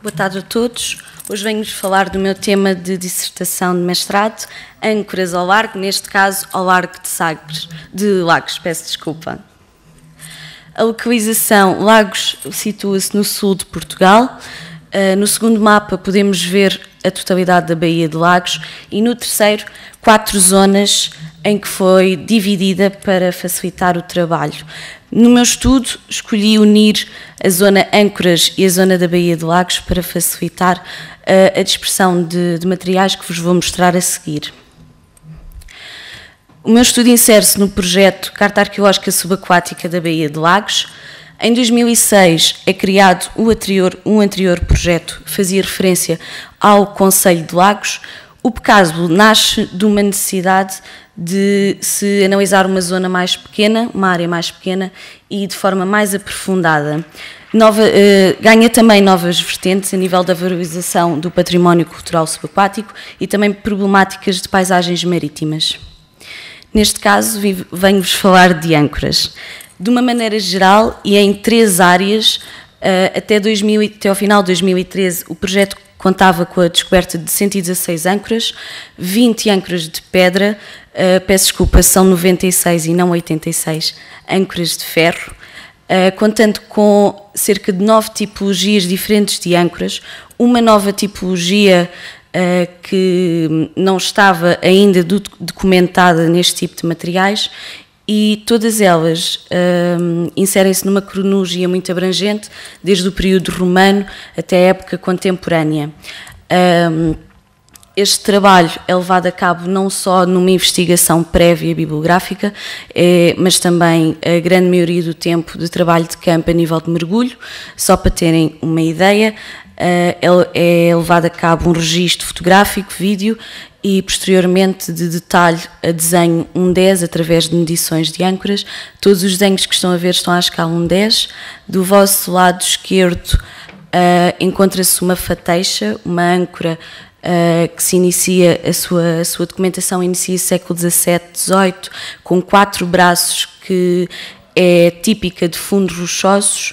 Boa tarde a todos. Hoje venho-vos falar do meu tema de dissertação de mestrado, âncoras ao largo, neste caso ao largo de, Sagres, de Lagos, peço desculpa. A localização Lagos situa-se no sul de Portugal. Ah, no segundo mapa podemos ver a totalidade da Baía de Lagos e no terceiro, quatro zonas em que foi dividida para facilitar o trabalho. No meu estudo, escolhi unir a zona âncoras e a zona da Baía de Lagos para facilitar a, eh, a dispersão de, de materiais que vos vou mostrar a seguir. O meu estudo insere-se no projeto Carta Arqueológica Subaquática da Baía de Lagos, em 2006 é criado anterior, um anterior projeto que fazia referência ao Conselho de Lagos. O PECASBO nasce de uma necessidade de se analisar uma zona mais pequena, uma área mais pequena e de forma mais aprofundada. Nova, eh, ganha também novas vertentes a nível da valorização do património cultural subaquático e também problemáticas de paisagens marítimas. Neste caso, venho-vos falar de âncoras de uma maneira geral e em três áreas. Eh, até, 2000, até ao final de 2013, o projeto contava com a descoberta de 116 âncoras, 20 âncoras de pedra, uh, peço desculpa, são 96 e não 86 âncoras de ferro, uh, contando com cerca de nove tipologias diferentes de âncoras, uma nova tipologia uh, que não estava ainda documentada neste tipo de materiais e todas elas um, inserem-se numa cronologia muito abrangente, desde o período romano até a época contemporânea. Um, este trabalho é levado a cabo não só numa investigação prévia bibliográfica, eh, mas também a grande maioria do tempo de trabalho de campo a nível de mergulho, só para terem uma ideia. Eh, é levado a cabo um registro fotográfico, vídeo e posteriormente de detalhe a desenho 1.10 através de medições de âncoras. Todos os desenhos que estão a ver estão à escala 1.10. Do vosso lado esquerdo uh, encontra-se uma fateixa, uma âncora uh, que se inicia, a sua, a sua documentação inicia século XVII, XVIII, com quatro braços que é típica de fundos rochosos.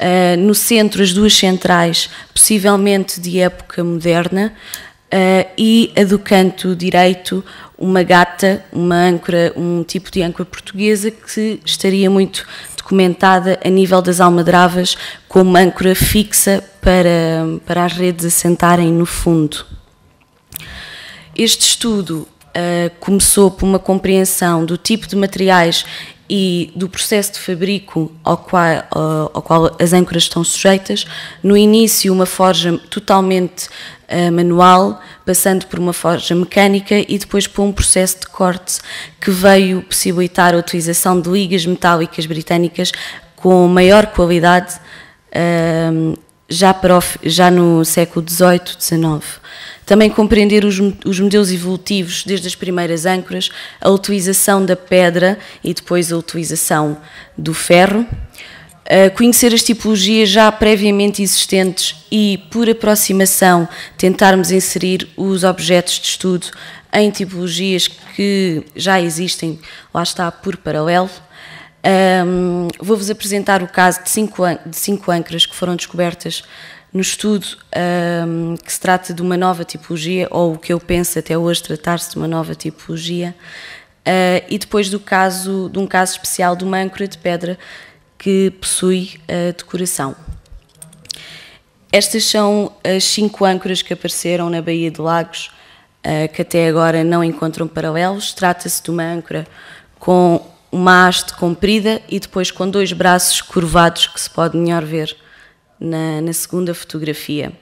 Uh, no centro, as duas centrais, possivelmente de época moderna, uh, e a do canto direito, uma gata, uma âncora, um tipo de âncora portuguesa que estaria muito documentada a nível das almadravas como âncora fixa para, para as redes assentarem no fundo. Este estudo uh, começou por uma compreensão do tipo de materiais e do processo de fabrico ao qual, eh, ao qual as âncoras estão sujeitas. No início, uma forja totalmente uh, manual, passando por uma forja mecânica e depois por um processo de corte que veio possibilitar a utilização de ligas metálicas britânicas com maior qualidade uh, já, para, já no século XVIII, XIX. Também compreender os, os modelos evolutivos, desde as primeiras âncoras, a utilização da pedra e depois a utilização do ferro. conhecer as tipologias já previamente existentes e, por aproximação, tentarmos inserir os objetos de estudo em tipologias que já existem, lá está, por paralelo. Um, Vou-vos apresentar o caso de cinco, de cinco âncoras que foram descobertas no estudo um, que se trata de uma nova tipologia, ou o que eu penso até hoje tratar-se de uma nova tipologia, uh, e depois do caso, de um caso especial de uma âncora de pedra que possui uh, decoração. Estas são as cinco âncoras que apareceram na Baía de Lagos, uh, que até agora não encontram paralelos. Trata-se de uma âncora com uma haste comprida e depois com dois braços curvados que se pode melhor ver na, na segunda fotografia.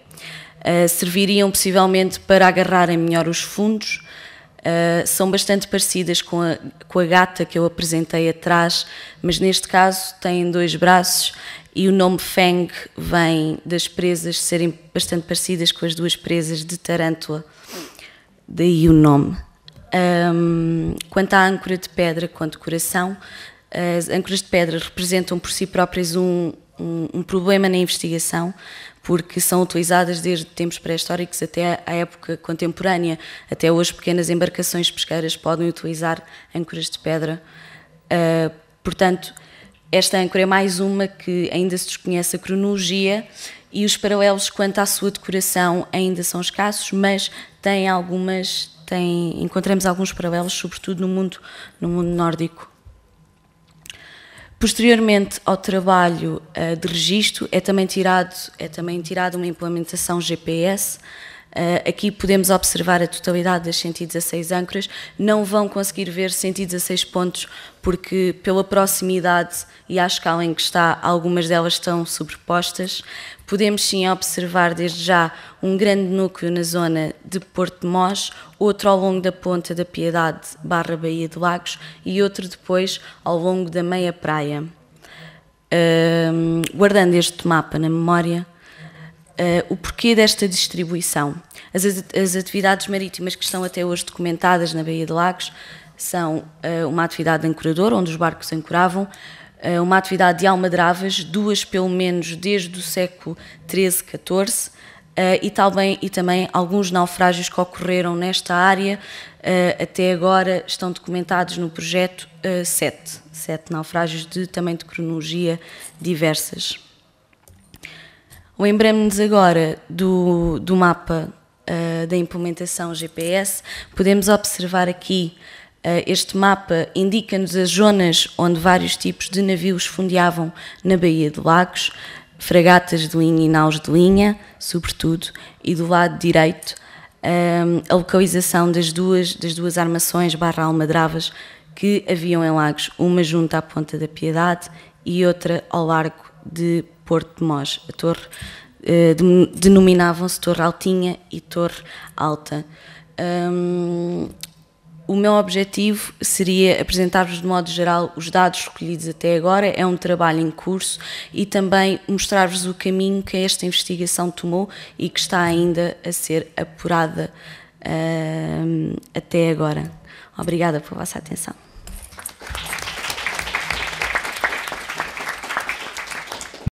Uh, serviriam possivelmente para agarrarem melhor os fundos. Uh, são bastante parecidas com a, com a gata que eu apresentei atrás, mas neste caso têm dois braços e o nome Feng vem das presas serem bastante parecidas com as duas presas de tarântula, daí o nome. Um, quanto à âncora de pedra, quanto coração, as âncoras de pedra representam por si próprias um, um, um problema na investigação, porque são utilizadas desde tempos pré-históricos até à época contemporânea. Até hoje, pequenas embarcações pesqueiras podem utilizar âncoras de pedra. Uh, portanto, esta âncora é mais uma que ainda se desconhece a cronologia e os paralelos quanto à sua decoração ainda são escassos, mas tem algumas, tem, encontramos alguns paralelos, sobretudo no mundo, no mundo nórdico. Posteriormente ao trabalho eh, de registro é também tirado é também tirado uma implementação GPS Uh, aqui podemos observar a totalidade das 116 âncoras, não vão conseguir ver 116 pontos, porque pela proximidade e à escala em que está, algumas delas estão sobrepostas. Podemos sim observar desde já um grande núcleo na zona de Porto de Mós, outro ao longo da ponta da Piedade barra Baía de Lagos e outro depois ao longo da meia praia. Uh, guardando este mapa na memória, eh, o porquê desta distribuição. As, as atividades marítimas que estão até hoje documentadas na Baía de Lagos são eh, uma atividade de ancorador, onde os barcos ancoravam, eh, uma atividade de almadravas, duas pelo menos desde o século XIII, XIV, e, também, e também alguns naufrágios que ocorreram nesta área, até agora estão documentados no projeto sete, sete naufrágios de também de cronologia diversas lembremos nos agora do, do mapa uh, da implementação GPS. Podemos observar aqui eh, este mapa indica-nos as zonas onde vários tipos de navios fundeavam na Baía de Lagos, fragatas de linha e naus de linha, sobretudo, e do lado direito eh, a localização das duas, das duas armações barra almadravas que haviam em Lagos, uma junto à Ponta da Piedade e outra ao largo de Porto de Mós. A torre eh, denominavam-se Torre Altinha e Torre Alta. Um, o meu objetivo seria apresentar-vos de modo geral os dados escolhidos até agora, é um trabalho em curso e também mostrar-vos o caminho que esta investigação tomou e que está ainda a ser apurada até agora. Obrigada por vossa atenção.